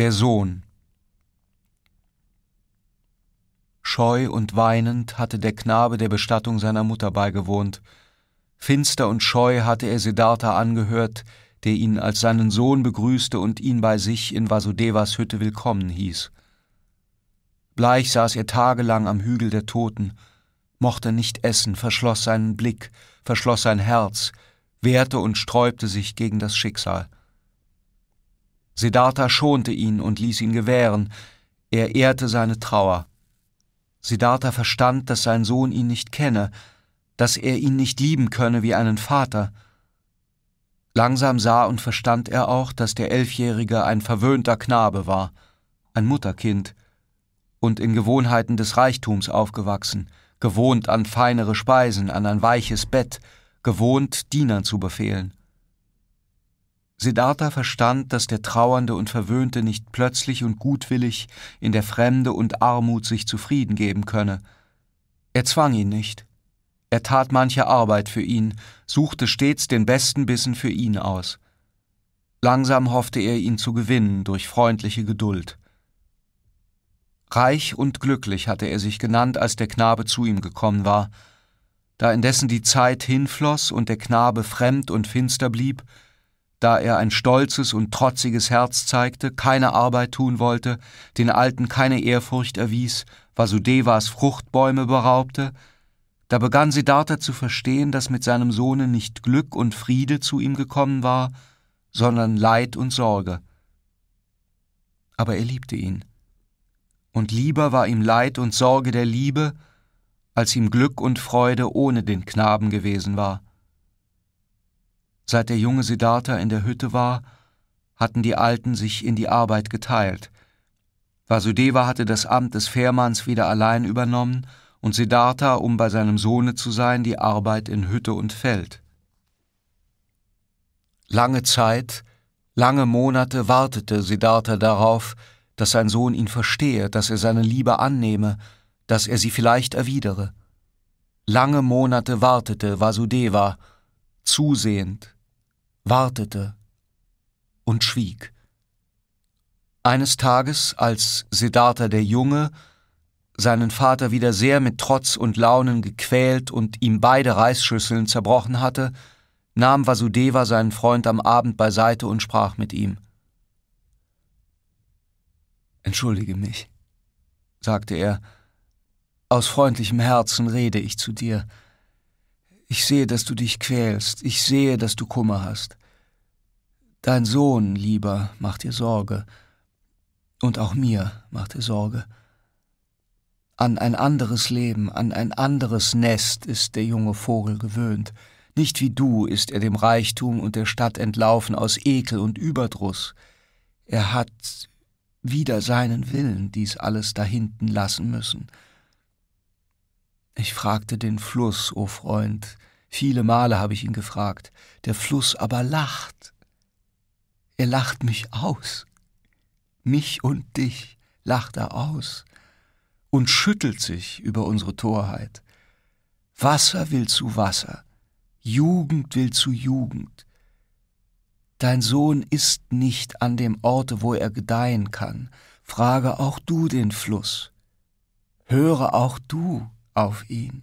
der Sohn. Scheu und weinend hatte der Knabe der Bestattung seiner Mutter beigewohnt. Finster und scheu hatte er Siddhartha angehört, der ihn als seinen Sohn begrüßte und ihn bei sich in Vasudevas Hütte willkommen hieß. Bleich saß er tagelang am Hügel der Toten, mochte nicht essen, verschloss seinen Blick, verschloss sein Herz, wehrte und sträubte sich gegen das Schicksal. Siddhartha schonte ihn und ließ ihn gewähren, er ehrte seine Trauer. Siddhartha verstand, dass sein Sohn ihn nicht kenne, dass er ihn nicht lieben könne wie einen Vater. Langsam sah und verstand er auch, dass der Elfjährige ein verwöhnter Knabe war, ein Mutterkind und in Gewohnheiten des Reichtums aufgewachsen, gewohnt an feinere Speisen, an ein weiches Bett, gewohnt Dienern zu befehlen. Siddhartha verstand, dass der Trauernde und Verwöhnte nicht plötzlich und gutwillig in der Fremde und Armut sich zufrieden geben könne. Er zwang ihn nicht. Er tat manche Arbeit für ihn, suchte stets den besten Bissen für ihn aus. Langsam hoffte er, ihn zu gewinnen durch freundliche Geduld. Reich und glücklich hatte er sich genannt, als der Knabe zu ihm gekommen war. Da indessen die Zeit hinfloss und der Knabe fremd und finster blieb, da er ein stolzes und trotziges Herz zeigte, keine Arbeit tun wollte, den Alten keine Ehrfurcht erwies, Vasudevas Fruchtbäume beraubte, da begann Siddhartha zu verstehen, dass mit seinem Sohne nicht Glück und Friede zu ihm gekommen war, sondern Leid und Sorge. Aber er liebte ihn. Und lieber war ihm Leid und Sorge der Liebe, als ihm Glück und Freude ohne den Knaben gewesen war. Seit der junge Siddhartha in der Hütte war, hatten die Alten sich in die Arbeit geteilt. Vasudeva hatte das Amt des Fährmanns wieder allein übernommen und Siddhartha, um bei seinem Sohne zu sein, die Arbeit in Hütte und Feld. Lange Zeit, lange Monate wartete Siddhartha darauf, dass sein Sohn ihn verstehe, dass er seine Liebe annehme, dass er sie vielleicht erwidere. Lange Monate wartete Vasudeva, zusehend, wartete und schwieg. Eines Tages, als Siddhartha der Junge seinen Vater wieder sehr mit Trotz und Launen gequält und ihm beide Reisschüsseln zerbrochen hatte, nahm Vasudeva seinen Freund am Abend beiseite und sprach mit ihm. Entschuldige mich, sagte er, aus freundlichem Herzen rede ich zu dir. Ich sehe, dass du dich quälst, ich sehe, dass du Kummer hast. Dein Sohn, lieber, macht dir Sorge, und auch mir macht er Sorge. An ein anderes Leben, an ein anderes Nest ist der junge Vogel gewöhnt. Nicht wie du ist er dem Reichtum und der Stadt entlaufen aus Ekel und Überdruss. Er hat wider seinen Willen dies alles dahinten lassen müssen. Ich fragte den Fluss, o oh Freund, viele Male habe ich ihn gefragt, der Fluss aber lacht er lacht mich aus. Mich und dich lacht er aus und schüttelt sich über unsere Torheit. Wasser will zu Wasser, Jugend will zu Jugend. Dein Sohn ist nicht an dem Orte, wo er gedeihen kann. Frage auch du den Fluss. Höre auch du auf ihn.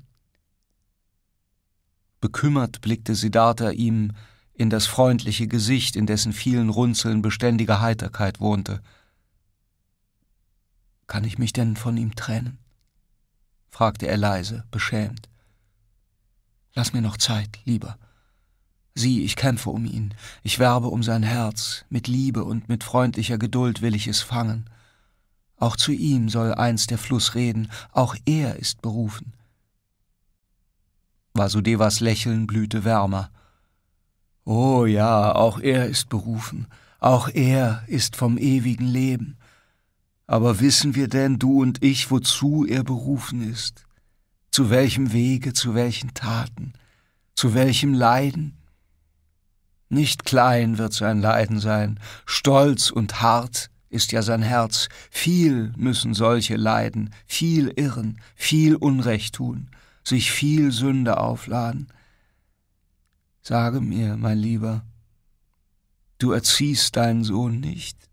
Bekümmert blickte Siddhartha ihm in das freundliche Gesicht, in dessen vielen Runzeln beständige Heiterkeit wohnte. Kann ich mich denn von ihm trennen? fragte er leise, beschämt. Lass mir noch Zeit, lieber. Sieh, ich kämpfe um ihn, ich werbe um sein Herz, mit Liebe und mit freundlicher Geduld will ich es fangen. Auch zu ihm soll einst der Fluss reden, auch er ist berufen. Vasudevas Lächeln blühte wärmer. Oh ja, auch er ist berufen, auch er ist vom ewigen Leben. Aber wissen wir denn, du und ich, wozu er berufen ist? Zu welchem Wege, zu welchen Taten, zu welchem Leiden? Nicht klein wird sein Leiden sein, stolz und hart ist ja sein Herz, viel müssen solche leiden, viel irren, viel Unrecht tun, sich viel Sünde aufladen, Sage mir, mein Lieber, du erziehst deinen Sohn nicht,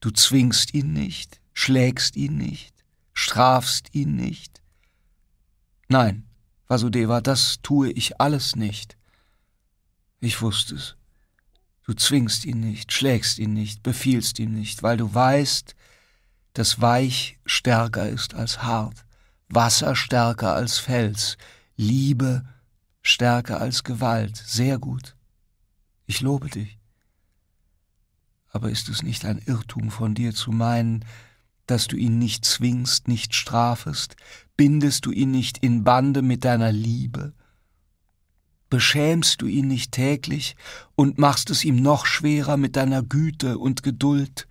du zwingst ihn nicht, schlägst ihn nicht, strafst ihn nicht. Nein, Vasudeva, das tue ich alles nicht. Ich wusste es. Du zwingst ihn nicht, schlägst ihn nicht, befiehlst ihm nicht, weil du weißt, dass weich stärker ist als hart, Wasser stärker als Fels, Liebe stärker stärker als Gewalt, sehr gut. Ich lobe dich. Aber ist es nicht ein Irrtum von dir zu meinen, dass du ihn nicht zwingst, nicht strafest, bindest du ihn nicht in Bande mit deiner Liebe? Beschämst du ihn nicht täglich und machst es ihm noch schwerer mit deiner Güte und Geduld?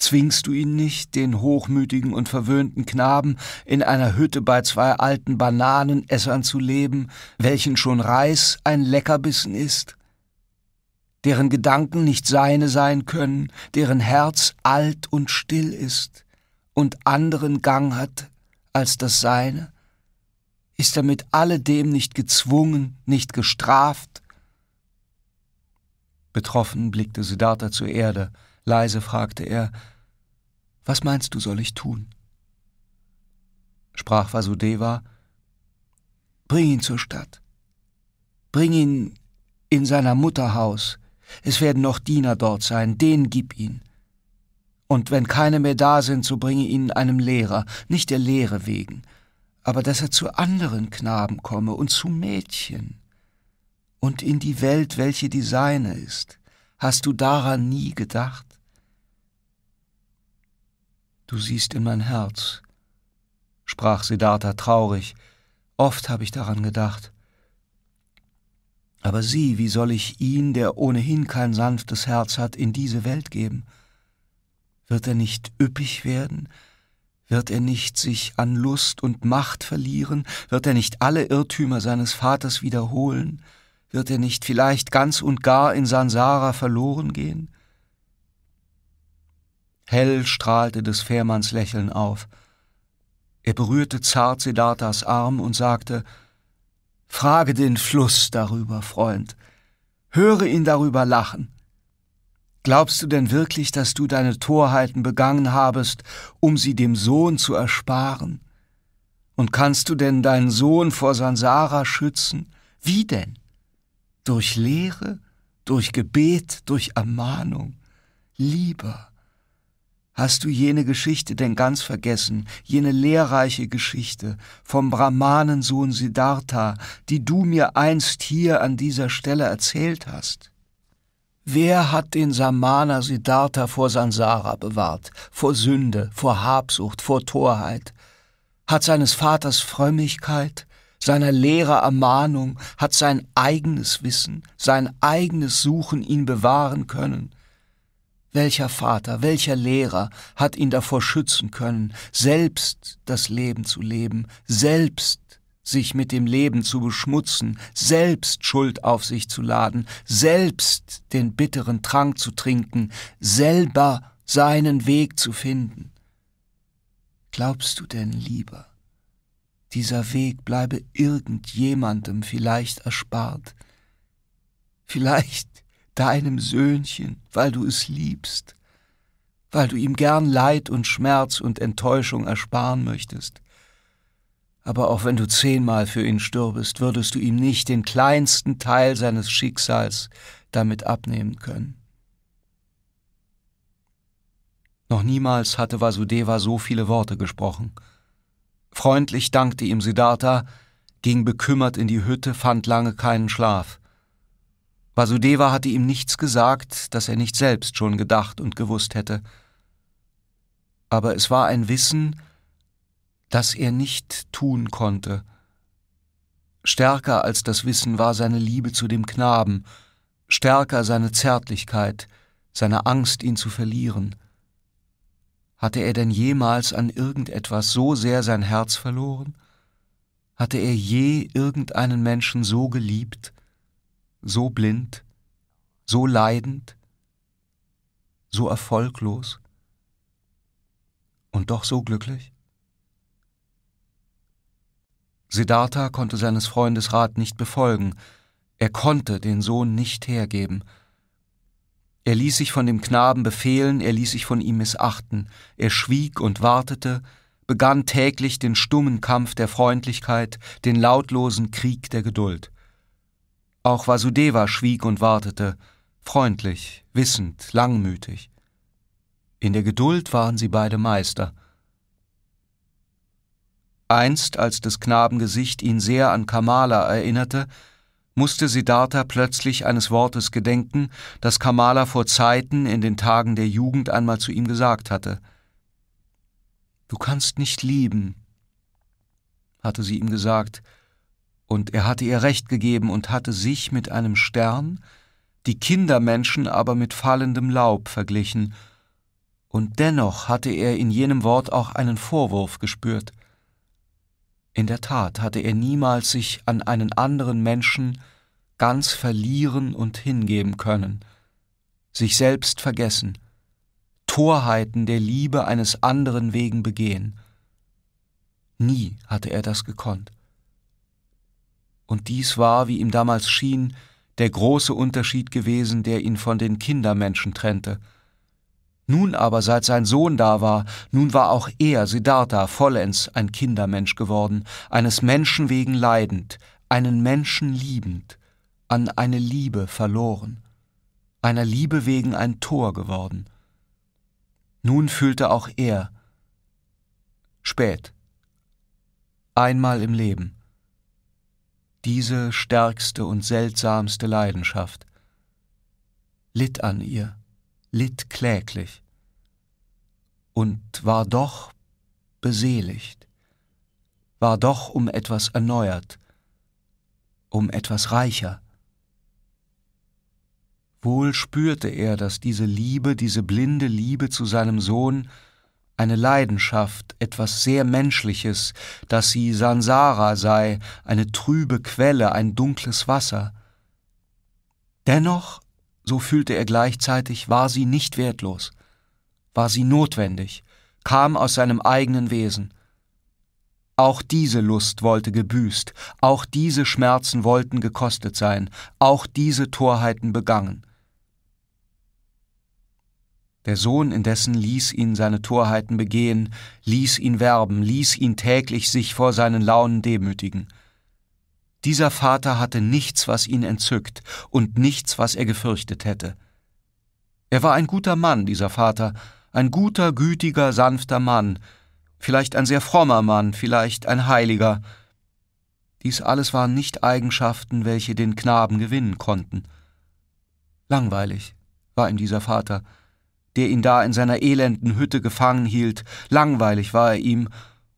Zwingst du ihn nicht, den hochmütigen und verwöhnten Knaben, in einer Hütte bei zwei alten Bananenessern zu leben, welchen schon Reis ein Leckerbissen ist? Deren Gedanken nicht seine sein können, deren Herz alt und still ist und anderen Gang hat als das seine? Ist er mit alledem nicht gezwungen, nicht gestraft? Betroffen blickte Siddhartha zur Erde, leise fragte er, was meinst du, soll ich tun? Sprach Vasudeva, Bring ihn zur Stadt. Bring ihn in seiner Mutter Haus. Es werden noch Diener dort sein, den gib ihn. Und wenn keine mehr da sind, so bringe ihn einem Lehrer, nicht der Lehre wegen, aber dass er zu anderen Knaben komme und zu Mädchen und in die Welt, welche die seine ist. Hast du daran nie gedacht? Du siehst in mein Herz, sprach Siddhartha traurig, oft habe ich daran gedacht. Aber sieh, wie soll ich ihn, der ohnehin kein sanftes Herz hat, in diese Welt geben? Wird er nicht üppig werden? Wird er nicht sich an Lust und Macht verlieren? Wird er nicht alle Irrtümer seines Vaters wiederholen? Wird er nicht vielleicht ganz und gar in Sansara verloren gehen? Hell strahlte des Fährmanns Lächeln auf. Er berührte zart Siddharthas Arm und sagte, Frage den Fluss darüber, Freund. Höre ihn darüber lachen. Glaubst du denn wirklich, dass du deine Torheiten begangen habest, um sie dem Sohn zu ersparen? Und kannst du denn deinen Sohn vor Sansara schützen? Wie denn? Durch Lehre, durch Gebet, durch Ermahnung. Lieber, Hast du jene Geschichte denn ganz vergessen, jene lehrreiche Geschichte vom Brahmanensohn Siddhartha, die du mir einst hier an dieser Stelle erzählt hast? Wer hat den Samana Siddhartha vor Sansara bewahrt, vor Sünde, vor Habsucht, vor Torheit? Hat seines Vaters Frömmigkeit, seiner Lehre Ermahnung, hat sein eigenes Wissen, sein eigenes Suchen ihn bewahren können? Welcher Vater, welcher Lehrer hat ihn davor schützen können, selbst das Leben zu leben, selbst sich mit dem Leben zu beschmutzen, selbst Schuld auf sich zu laden, selbst den bitteren Trank zu trinken, selber seinen Weg zu finden? Glaubst du denn lieber, dieser Weg bleibe irgendjemandem vielleicht erspart, vielleicht deinem Söhnchen, weil du es liebst, weil du ihm gern Leid und Schmerz und Enttäuschung ersparen möchtest. Aber auch wenn du zehnmal für ihn stürbest, würdest du ihm nicht den kleinsten Teil seines Schicksals damit abnehmen können. Noch niemals hatte Vasudeva so viele Worte gesprochen. Freundlich dankte ihm Siddhartha, ging bekümmert in die Hütte, fand lange keinen Schlaf. Vasudeva hatte ihm nichts gesagt, das er nicht selbst schon gedacht und gewusst hätte. Aber es war ein Wissen, das er nicht tun konnte. Stärker als das Wissen war seine Liebe zu dem Knaben, stärker seine Zärtlichkeit, seine Angst, ihn zu verlieren. Hatte er denn jemals an irgendetwas so sehr sein Herz verloren? Hatte er je irgendeinen Menschen so geliebt? so blind, so leidend, so erfolglos und doch so glücklich? Siddhartha konnte seines Freundes Rat nicht befolgen, er konnte den Sohn nicht hergeben. Er ließ sich von dem Knaben befehlen, er ließ sich von ihm missachten, er schwieg und wartete, begann täglich den stummen Kampf der Freundlichkeit, den lautlosen Krieg der Geduld. Auch Vasudeva schwieg und wartete, freundlich, wissend, langmütig. In der Geduld waren sie beide Meister. Einst, als des Knaben Gesicht ihn sehr an Kamala erinnerte, musste Siddhartha plötzlich eines Wortes gedenken, das Kamala vor Zeiten in den Tagen der Jugend einmal zu ihm gesagt hatte. Du kannst nicht lieben, hatte sie ihm gesagt, und er hatte ihr Recht gegeben und hatte sich mit einem Stern, die Kindermenschen aber mit fallendem Laub verglichen, und dennoch hatte er in jenem Wort auch einen Vorwurf gespürt. In der Tat hatte er niemals sich an einen anderen Menschen ganz verlieren und hingeben können, sich selbst vergessen, Torheiten der Liebe eines anderen wegen begehen. Nie hatte er das gekonnt und dies war, wie ihm damals schien, der große Unterschied gewesen, der ihn von den Kindermenschen trennte. Nun aber, seit sein Sohn da war, nun war auch er, Siddhartha, vollends ein Kindermensch geworden, eines Menschen wegen leidend, einen Menschen liebend, an eine Liebe verloren, einer Liebe wegen ein Tor geworden. Nun fühlte auch er, spät, einmal im Leben, diese stärkste und seltsamste Leidenschaft, litt an ihr, litt kläglich und war doch beseligt, war doch um etwas erneuert, um etwas reicher. Wohl spürte er, dass diese Liebe, diese blinde Liebe zu seinem Sohn eine Leidenschaft, etwas sehr Menschliches, dass sie Sansara sei, eine trübe Quelle, ein dunkles Wasser. Dennoch, so fühlte er gleichzeitig, war sie nicht wertlos, war sie notwendig, kam aus seinem eigenen Wesen. Auch diese Lust wollte gebüßt, auch diese Schmerzen wollten gekostet sein, auch diese Torheiten begangen. Der Sohn indessen ließ ihn seine Torheiten begehen, ließ ihn werben, ließ ihn täglich sich vor seinen Launen demütigen. Dieser Vater hatte nichts, was ihn entzückt, und nichts, was er gefürchtet hätte. Er war ein guter Mann, dieser Vater, ein guter, gütiger, sanfter Mann, vielleicht ein sehr frommer Mann, vielleicht ein Heiliger. Dies alles waren nicht Eigenschaften, welche den Knaben gewinnen konnten. Langweilig war ihm dieser Vater, der ihn da in seiner elenden Hütte gefangen hielt, langweilig war er ihm,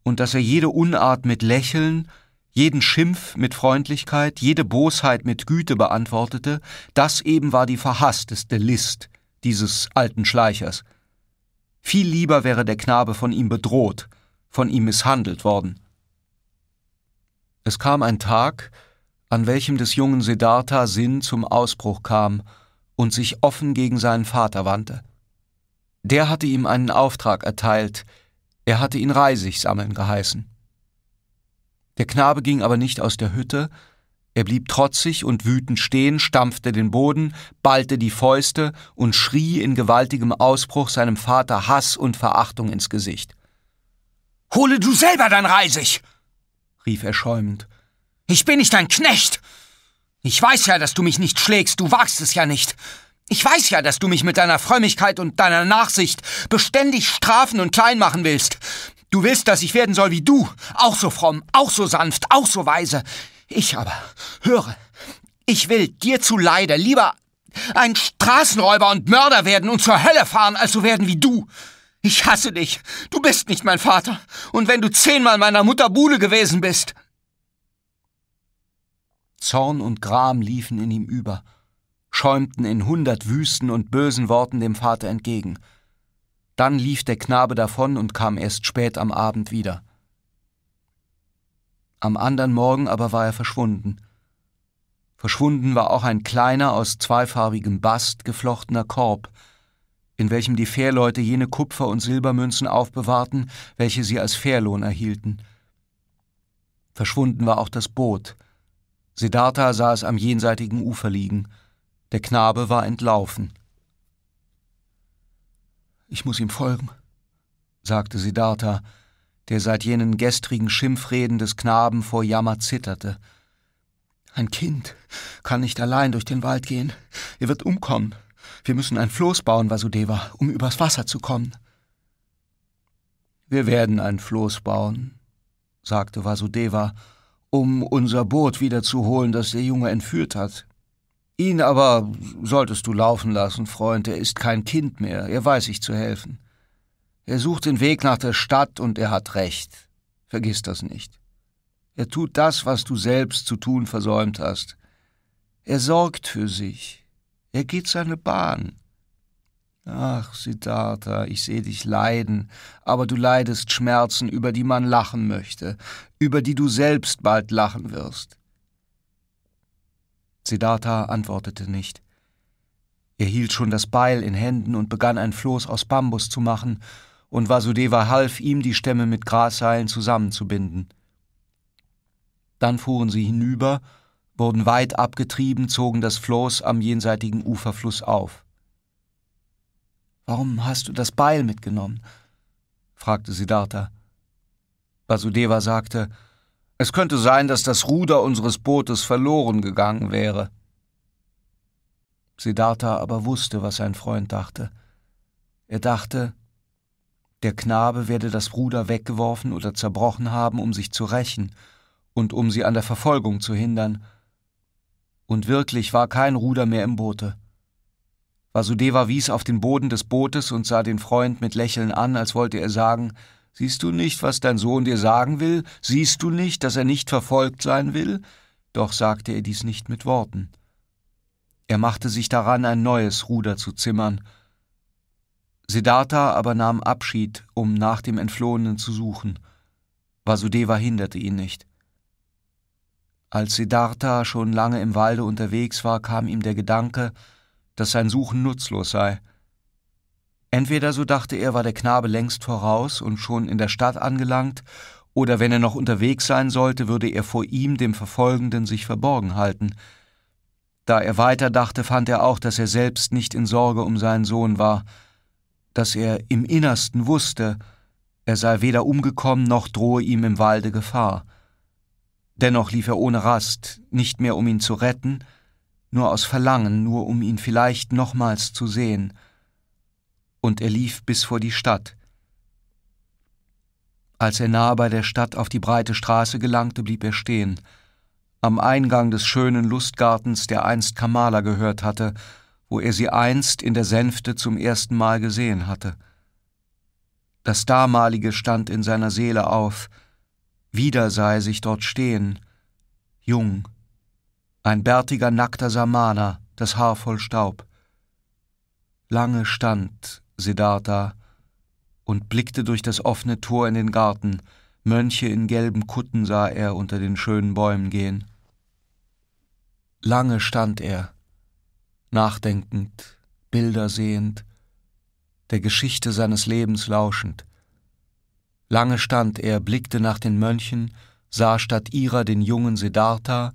und dass er jede Unart mit Lächeln, jeden Schimpf mit Freundlichkeit, jede Bosheit mit Güte beantwortete, das eben war die verhassteste List dieses alten Schleichers. Viel lieber wäre der Knabe von ihm bedroht, von ihm misshandelt worden. Es kam ein Tag, an welchem des jungen Siddhartha Sinn zum Ausbruch kam und sich offen gegen seinen Vater wandte. Der hatte ihm einen Auftrag erteilt, er hatte ihn Reisig sammeln geheißen. Der Knabe ging aber nicht aus der Hütte, er blieb trotzig und wütend stehen, stampfte den Boden, ballte die Fäuste und schrie in gewaltigem Ausbruch seinem Vater Hass und Verachtung ins Gesicht. Hole du selber dein Reisig! rief er schäumend. Ich bin nicht dein Knecht! Ich weiß ja, dass du mich nicht schlägst, du wagst es ja nicht. Ich weiß ja, dass du mich mit deiner Frömmigkeit und deiner Nachsicht beständig strafen und klein machen willst. Du willst, dass ich werden soll wie du, auch so fromm, auch so sanft, auch so weise. Ich aber, höre, ich will dir zu Leide lieber ein Straßenräuber und Mörder werden und zur Hölle fahren, als so werden wie du. Ich hasse dich. Du bist nicht mein Vater. Und wenn du zehnmal meiner Mutter Buhle gewesen bist. Zorn und Gram liefen in ihm über schäumten in hundert wüsten und bösen Worten dem Vater entgegen. Dann lief der Knabe davon und kam erst spät am Abend wieder. Am anderen Morgen aber war er verschwunden. Verschwunden war auch ein kleiner, aus zweifarbigem Bast geflochtener Korb, in welchem die Fährleute jene Kupfer- und Silbermünzen aufbewahrten, welche sie als Fährlohn erhielten. Verschwunden war auch das Boot. Siddhartha sah es am jenseitigen Ufer liegen – der Knabe war entlaufen. Ich muss ihm folgen, sagte Siddhartha, der seit jenen gestrigen Schimpfreden des Knaben vor Jammer zitterte. Ein Kind kann nicht allein durch den Wald gehen. Er wird umkommen. Wir müssen ein Floß bauen, Vasudeva, um übers Wasser zu kommen. Wir werden ein Floß bauen, sagte Vasudeva, um unser Boot wiederzuholen, das der Junge entführt hat. Ihn aber solltest du laufen lassen, Freund, er ist kein Kind mehr, er weiß sich zu helfen. Er sucht den Weg nach der Stadt und er hat recht. Vergiss das nicht. Er tut das, was du selbst zu tun versäumt hast. Er sorgt für sich. Er geht seine Bahn. Ach, Siddhartha, ich sehe dich leiden, aber du leidest Schmerzen, über die man lachen möchte, über die du selbst bald lachen wirst. Siddhartha antwortete nicht. Er hielt schon das Beil in Händen und begann ein Floß aus Bambus zu machen, und Vasudeva half ihm, die Stämme mit Grasseilen zusammenzubinden. Dann fuhren sie hinüber, wurden weit abgetrieben, zogen das Floß am jenseitigen Uferfluss auf. Warum hast du das Beil mitgenommen? fragte Siddhartha. Vasudeva sagte, es könnte sein, dass das Ruder unseres Bootes verloren gegangen wäre. Siddhartha aber wusste, was sein Freund dachte. Er dachte, der Knabe werde das Ruder weggeworfen oder zerbrochen haben, um sich zu rächen und um sie an der Verfolgung zu hindern. Und wirklich war kein Ruder mehr im Boote. Vasudeva wies auf den Boden des Bootes und sah den Freund mit Lächeln an, als wollte er sagen, Siehst du nicht, was dein Sohn dir sagen will? Siehst du nicht, dass er nicht verfolgt sein will? Doch sagte er dies nicht mit Worten. Er machte sich daran, ein neues Ruder zu zimmern. Siddhartha aber nahm Abschied, um nach dem Entflohenen zu suchen. Vasudeva hinderte ihn nicht. Als Siddhartha schon lange im Walde unterwegs war, kam ihm der Gedanke, dass sein Suchen nutzlos sei – Entweder, so dachte er, war der Knabe längst voraus und schon in der Stadt angelangt, oder wenn er noch unterwegs sein sollte, würde er vor ihm, dem Verfolgenden, sich verborgen halten. Da er weiter dachte, fand er auch, dass er selbst nicht in Sorge um seinen Sohn war, dass er im Innersten wusste, er sei weder umgekommen noch drohe ihm im Walde Gefahr. Dennoch lief er ohne Rast, nicht mehr um ihn zu retten, nur aus Verlangen, nur um ihn vielleicht nochmals zu sehen – und er lief bis vor die Stadt. Als er nahe bei der Stadt auf die breite Straße gelangte, blieb er stehen, am Eingang des schönen Lustgartens, der einst Kamala gehört hatte, wo er sie einst in der Sänfte zum ersten Mal gesehen hatte. Das damalige stand in seiner Seele auf, wieder sei sich dort stehen, jung, ein bärtiger, nackter Samana, das Haar voll Staub. Lange stand, Siddhartha, und blickte durch das offene Tor in den Garten. Mönche in gelben Kutten sah er unter den schönen Bäumen gehen. Lange stand er, nachdenkend, Bilder sehend, der Geschichte seines Lebens lauschend. Lange stand er, blickte nach den Mönchen, sah statt ihrer den jungen Siddhartha,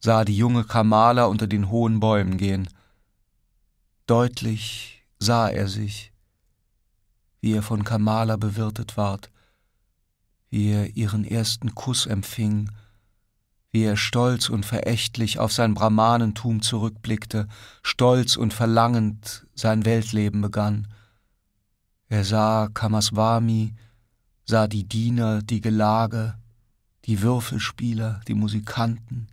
sah die junge Kamala unter den hohen Bäumen gehen. Deutlich sah er sich, wie er von Kamala bewirtet ward, wie er ihren ersten Kuss empfing, wie er stolz und verächtlich auf sein Brahmanentum zurückblickte, stolz und verlangend sein Weltleben begann. Er sah Kamaswami, sah die Diener, die Gelage, die Würfelspieler, die Musikanten,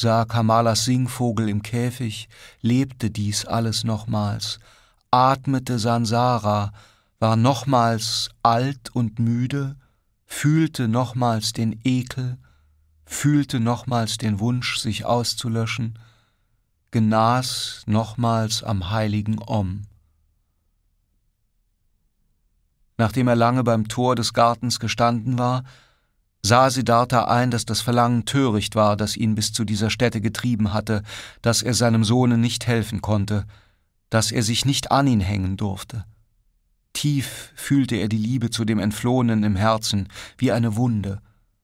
sah Kamalas Singvogel im Käfig, lebte dies alles nochmals, atmete Sansara, war nochmals alt und müde, fühlte nochmals den Ekel, fühlte nochmals den Wunsch, sich auszulöschen, genas nochmals am heiligen Om. Nachdem er lange beim Tor des Gartens gestanden war, sah Siddhartha ein, dass das Verlangen töricht war, das ihn bis zu dieser Stätte getrieben hatte, dass er seinem Sohne nicht helfen konnte, dass er sich nicht an ihn hängen durfte. Tief fühlte er die Liebe zu dem Entflohenen im Herzen, wie eine Wunde,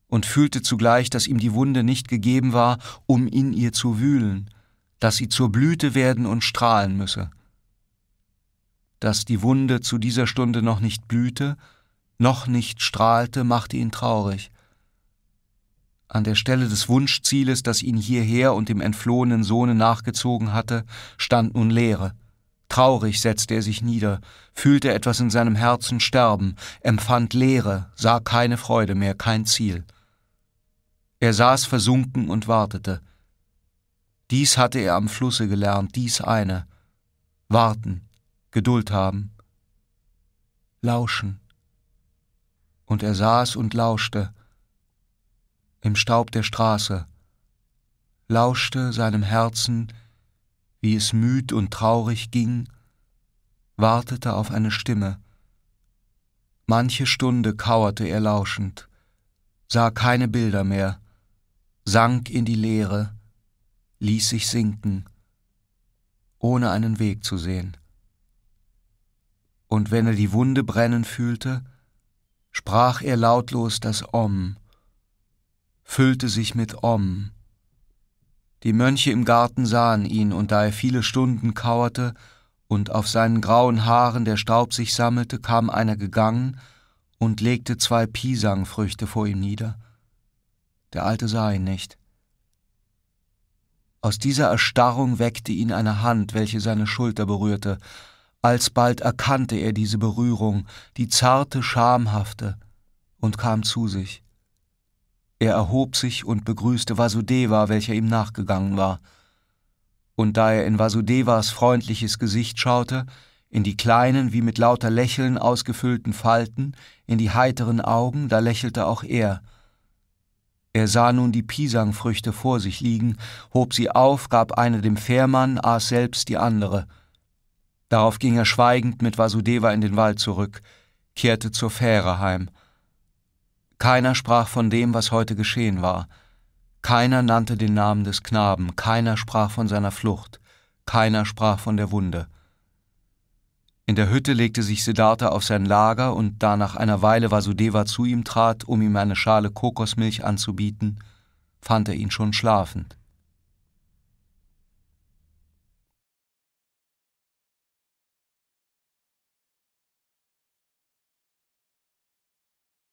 und fühlte zugleich, dass ihm die Wunde nicht gegeben war, um in ihr zu wühlen, dass sie zur Blüte werden und strahlen müsse. Dass die Wunde zu dieser Stunde noch nicht blühte, noch nicht strahlte, machte ihn traurig. An der Stelle des Wunschzieles, das ihn hierher und dem entflohenen Sohne nachgezogen hatte, stand nun Leere. Traurig setzte er sich nieder, fühlte etwas in seinem Herzen sterben, empfand Leere, sah keine Freude mehr, kein Ziel. Er saß versunken und wartete. Dies hatte er am Flusse gelernt, dies eine. Warten, Geduld haben, lauschen. Und er saß und lauschte, im Staub der Straße, lauschte seinem Herzen, wie es müd und traurig ging, wartete auf eine Stimme. Manche Stunde kauerte er lauschend, sah keine Bilder mehr, sank in die Leere, ließ sich sinken, ohne einen Weg zu sehen. Und wenn er die Wunde brennen fühlte, sprach er lautlos das Om, füllte sich mit Om. Die Mönche im Garten sahen ihn, und da er viele Stunden kauerte und auf seinen grauen Haaren der Staub sich sammelte, kam einer gegangen und legte zwei Pisangfrüchte vor ihm nieder. Der Alte sah ihn nicht. Aus dieser Erstarrung weckte ihn eine Hand, welche seine Schulter berührte. Alsbald erkannte er diese Berührung, die zarte, schamhafte, und kam zu sich. Er erhob sich und begrüßte Vasudeva, welcher ihm nachgegangen war. Und da er in Vasudevas freundliches Gesicht schaute, in die kleinen, wie mit lauter Lächeln ausgefüllten Falten, in die heiteren Augen, da lächelte auch er. Er sah nun die Pisangfrüchte vor sich liegen, hob sie auf, gab eine dem Fährmann, aß selbst die andere. Darauf ging er schweigend mit Vasudeva in den Wald zurück, kehrte zur Fähre heim. Keiner sprach von dem, was heute geschehen war. Keiner nannte den Namen des Knaben, keiner sprach von seiner Flucht, keiner sprach von der Wunde. In der Hütte legte sich Siddhartha auf sein Lager und da nach einer Weile Vasudeva zu ihm trat, um ihm eine Schale Kokosmilch anzubieten, fand er ihn schon schlafend.